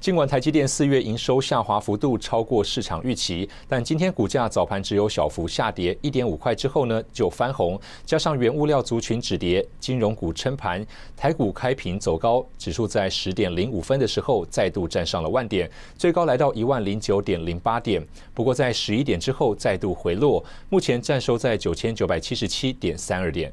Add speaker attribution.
Speaker 1: 尽管台积电四月营收下滑幅度超过市场预期，但今天股价早盘只有小幅下跌一点五块之后呢，就翻红。加上原物料族群止跌，金融股撑盘，台股开平走高，指数在十点零五分的时候再度站上了万点，最高来到一万零九点零八点。不过在十一点之后再度回落，目前站收在九千九百七十七点三二点。